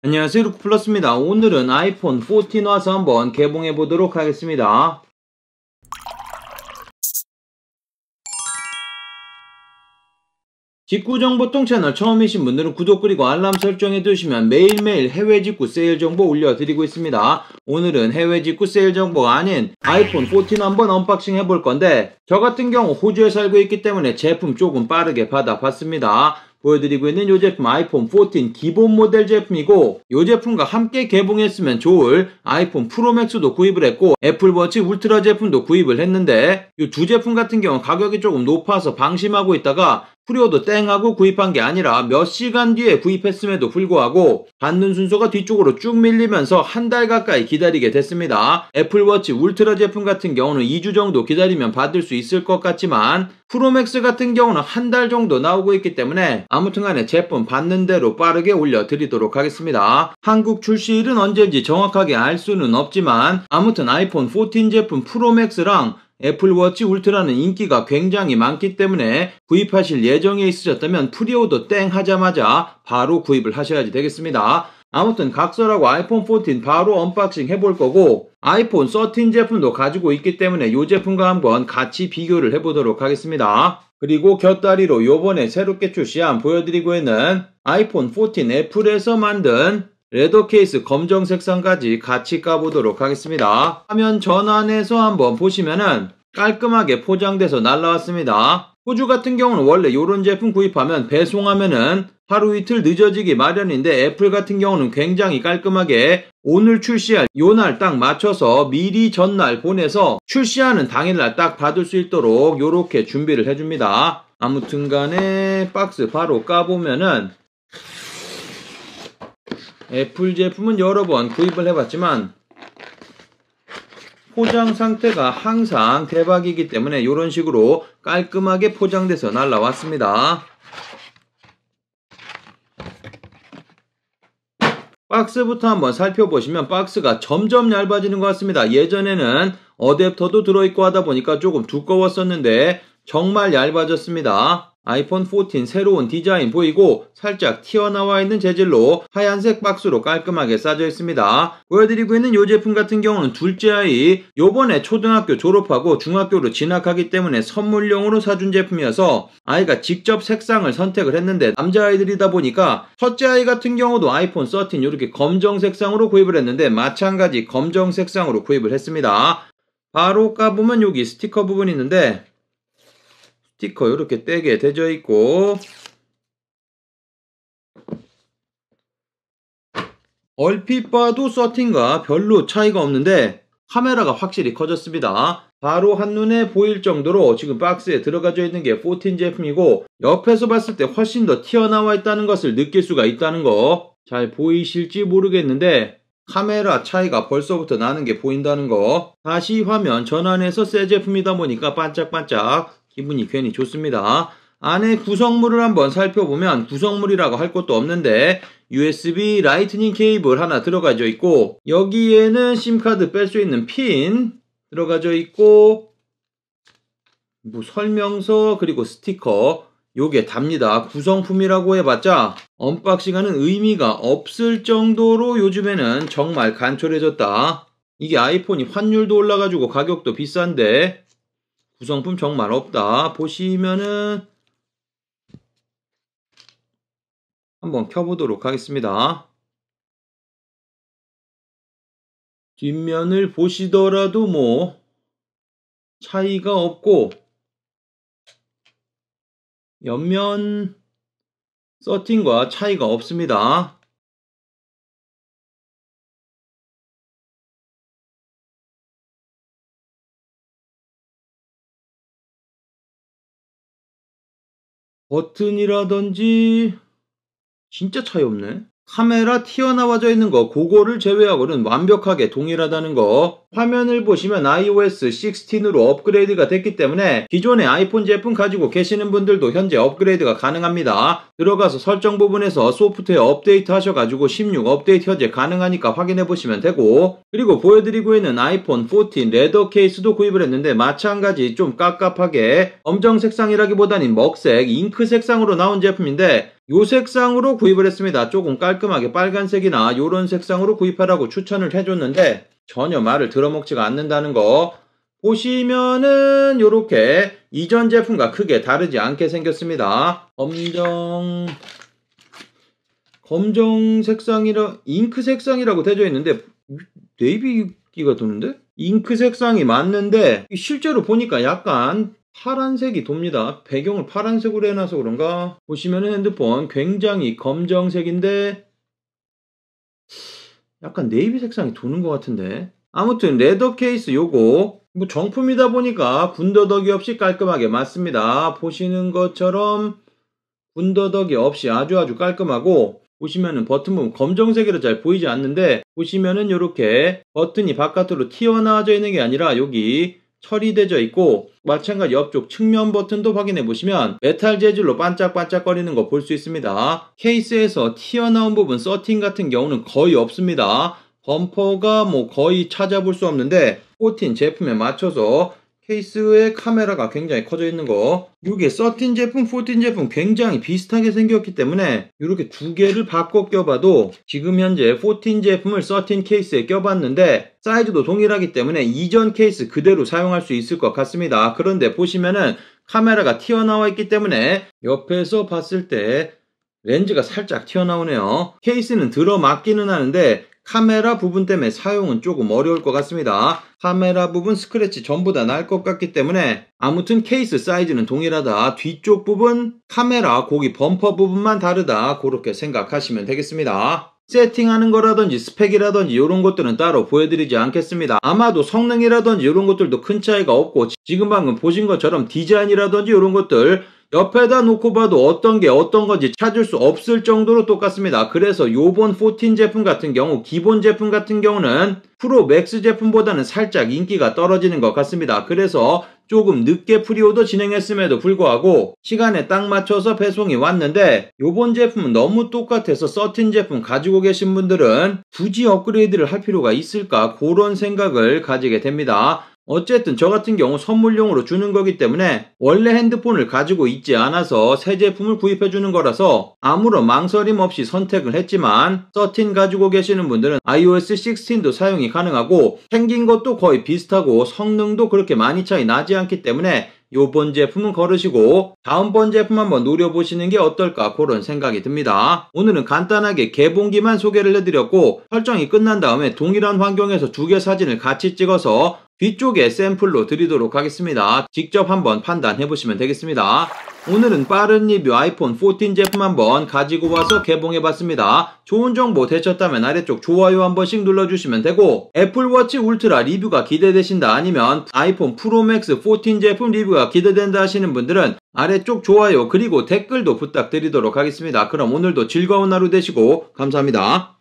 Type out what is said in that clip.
안녕하세요 루크플러스입니다. 오늘은 아이폰 14 와서 한번 개봉해 보도록 하겠습니다. 직구 정보통 채널 처음이신 분들은 구독 그리고 알람 설정해 두시면 매일매일 해외 직구 세일 정보 올려드리고 있습니다. 오늘은 해외 직구 세일 정보가 아닌 아이폰 14 한번 언박싱 해 볼 건데 저 같은 경우 호주에 살고 있기 때문에 제품 조금 빠르게 받아봤습니다. 보여드리고 있는 이 제품 아이폰 14 기본 모델 제품이고 이 제품과 함께 개봉했으면 좋을 아이폰 프로맥스도 구입을 했고 애플워치 울트라 제품도 구입을 했는데 이 두 제품 같은 경우 가격이 조금 높아서 방심하고 있다가 프리오도 땡하고 구입한 게 아니라 몇 시간 뒤에 구입했음에도 불구하고 받는 순서가 뒤쪽으로 쭉 밀리면서 한 달 가까이 기다리게 됐습니다. 애플워치 울트라 제품 같은 경우는 2주 정도 기다리면 받을 수 있을 것 같지만 프로맥스 같은 경우는 한 달 정도 나오고 있기 때문에 아무튼 간에 제품 받는 대로 빠르게 올려드리도록 하겠습니다. 한국 출시일은 언제인지 정확하게 알 수는 없지만 아무튼 아이폰 14 제품 프로맥스랑 애플워치 울트라는 인기가 굉장히 많기 때문에 구입하실 예정에 있으셨다면 프리오더 땡 하자마자 바로 구입을 하셔야지 되겠습니다. 아무튼 각설하고 아이폰 14 바로 언박싱 해볼 거고 아이폰 13 제품도 가지고 있기 때문에 이 제품과 한번 같이 비교를 해보도록 하겠습니다. 그리고 곁다리로 요번에 새롭게 출시한 보여드리고 있는 아이폰 14 애플에서 만든 레더 케이스 검정 색상까지 같이 까보도록 하겠습니다. 화면 전환해서 한번 보시면은 깔끔하게 포장돼서 날라왔습니다. 호주 같은 경우는 원래 이런 제품 구입하면 배송하면은 하루 이틀 늦어지기 마련인데 애플 같은 경우는 굉장히 깔끔하게 오늘 출시할 요 날 딱 맞춰서 미리 전날 보내서 출시하는 당일날 딱 받을 수 있도록 요렇게 준비를 해줍니다. 아무튼 간에 박스 바로 까보면은 애플 제품은 여러 번 구입을 해봤지만 포장 상태가 항상 대박이기 때문에 이런 식으로 깔끔하게 포장돼서 날라왔습니다. 박스부터 한번 살펴보시면 박스가 점점 얇아지는 것 같습니다. 예전에는 어댑터도 들어있고 하다 보니까 조금 두꺼웠었는데 정말 얇아졌습니다. 아이폰 14 새로운 디자인 보이고 살짝 튀어나와 있는 재질로 하얀색 박스로 깔끔하게 싸져 있습니다. 보여드리고 있는 이 제품 같은 경우는 둘째 아이 요번에 초등학교 졸업하고 중학교로 진학하기 때문에 선물용으로 사준 제품이어서 아이가 직접 색상을 선택을 했는데 남자아이들이다 보니까 첫째 아이 같은 경우도 아이폰 13 이렇게 검정 색상으로 구입을 했는데 마찬가지 검정 색상으로 구입을 했습니다. 바로 까보면 여기 스티커 부분이 있는데 스티커 이렇게 떼게 되어 있고 얼핏 봐도 서팅과 별로 차이가 없는데 카메라가 확실히 커졌습니다. 바로 한눈에 보일 정도로 지금 박스에 들어가져 있는 게 14 제품이고 옆에서 봤을 때 훨씬 더 튀어나와 있다는 것을 느낄 수가 있다는 거 잘 보이실지 모르겠는데 카메라 차이가 벌써부터 나는 게 보인다는 거 다시 화면 전환해서 새 제품이다 보니까 반짝반짝 기분이 괜히 좋습니다. 안에 구성물을 한번 살펴보면 구성물이라고 할 것도 없는데 USB 라이트닝 케이블 하나 들어가져 있고 여기에는 심카드 뺄 수 있는 핀 들어가져 있고 뭐 설명서 그리고 스티커 요게 답니다. 구성품이라고 해봤자 언박싱하는 의미가 없을 정도로 요즘에는 정말 간절해졌다 이게 아이폰이 환율도 올라가지고 가격도 비싼데 구성품 정말 없다. 보시면은 한번 켜보도록 하겠습니다. 뒷면을 보시더라도 뭐 차이가 없고 옆면 서팅과 차이가 없습니다. 버튼이라든지 진짜 차이 없네 카메라 튀어나와져 있는 거 그거를 제외하고는 완벽하게 동일하다는 거 화면을 보시면 iOS 16으로 업그레이드가 됐기 때문에 기존의 아이폰 제품 가지고 계시는 분들도 현재 업그레이드가 가능합니다 들어가서 설정 부분에서 소프트웨어 업데이트 하셔가지고 16 업데이트 현재 가능하니까 확인해 보시면 되고 그리고 보여드리고 있는 아이폰 14 레더 케이스도 구입을 했는데 마찬가지 좀 깝깝하게 검정 색상이라기보다는 먹색 잉크 색상으로 나온 제품인데 요 색상으로 구입을 했습니다. 조금 깔끔하게 빨간색이나 요런 색상으로 구입하라고 추천을 해줬는데 전혀 말을 들어먹지가 않는다는 거 보시면은 요렇게 이전 제품과 크게 다르지 않게 생겼습니다. 검정 검정 색상이라 잉크 색상이라고 되어 있는데 네이비기가 도는데 잉크 색상이 맞는데 실제로 보니까 약간 파란색이 돕니다. 배경을 파란색으로 해놔서 그런가? 보시면 핸드폰 굉장히 검정색인데 약간 네이비 색상이 도는 것 같은데 아무튼 레더 케이스 요거 뭐 정품이다 보니까 군더더기 없이 깔끔하게 맞습니다. 보시는 것처럼 군더더기 없이 아주 아주 깔끔하고 보시면은 버튼 부분 검정색으로잘 보이지 않는데 보시면은 이렇게 버튼이 바깥으로 튀어나와져 있는 게 아니라 여기 처리되어 있고 마찬가지 옆쪽 측면 버튼도 확인해 보시면 메탈 재질로 반짝반짝거리는 거 볼 수 있습니다. 케이스에서 튀어나온 부분 서팅 같은 경우는 거의 없습니다. 범퍼가 뭐 거의 찾아볼 수 없는데 코팅 제품에 맞춰서 케이스의 카메라가 굉장히 커져 있는 거 이게 13 제품, 14 제품 굉장히 비슷하게 생겼기 때문에 이렇게 두 개를 바꿔 껴봐도 지금 현재 14 제품을 13 케이스에 껴봤는데 사이즈도 동일하기 때문에 이전 케이스 그대로 사용할 수 있을 것 같습니다. 그런데 보시면은 카메라가 튀어나와 있기 때문에 옆에서 봤을 때 렌즈가 살짝 튀어나오네요. 케이스는 들어맞기는 하는데 카메라 부분 때문에 사용은 조금 어려울 것 같습니다. 카메라 부분 스크래치 전부 다 날 것 같기 때문에 아무튼 케이스 사이즈는 동일하다. 뒤쪽 부분 카메라 고기 범퍼 부분만 다르다. 그렇게 생각하시면 되겠습니다. 세팅하는 거라든지 스펙이라든지 이런 것들은 따로 보여드리지 않겠습니다. 아마도 성능이라든지 이런 것들도 큰 차이가 없고 지금 방금 보신 것처럼 디자인이라든지 이런 것들 옆에다 놓고 봐도 어떤 게 어떤 건지 찾을 수 없을 정도로 똑같습니다. 그래서 요번 14 제품 같은 경우 기본 제품 같은 경우는 프로 맥스 제품보다는 살짝 인기가 떨어지는 것 같습니다. 그래서 조금 늦게 프리오도 진행했음에도 불구하고 시간에 딱 맞춰서 배송이 왔는데 요번 제품은 너무 똑같아서 서틴 제품 가지고 계신 분들은 굳이 업그레이드를 할 필요가 있을까 그런 생각을 가지게 됩니다. 어쨌든 저 같은 경우 선물용으로 주는 거기 때문에 원래 핸드폰을 가지고 있지 않아서 새 제품을 구입해 주는 거라서 아무런 망설임 없이 선택을 했지만 13 가지고 계시는 분들은 iOS 16도 사용이 가능하고 생긴 것도 거의 비슷하고 성능도 그렇게 많이 차이 나지 않기 때문에 요번 제품은 걸으시고 다음번 제품 한번 노려보시는 게 어떨까 그런 생각이 듭니다. 오늘은 간단하게 개봉기만 소개를 해드렸고 설정이 끝난 다음에 동일한 환경에서 두 개 사진을 같이 찍어서 뒤쪽에 샘플로 드리도록 하겠습니다. 직접 한번 판단해 보시면 되겠습니다. 오늘은 빠른 리뷰 아이폰 14 제품 한번 가지고 와서 개봉해봤습니다. 좋은 정보 되셨다면 아래쪽 좋아요 한 번씩 눌러주시면 되고 애플워치 울트라 리뷰가 기대되신다 아니면 아이폰 프로맥스 14 제품 리뷰가 기대된다 하시는 분들은 아래쪽 좋아요 그리고 댓글도 부탁드리도록 하겠습니다. 그럼 오늘도 즐거운 하루 되시고 감사합니다.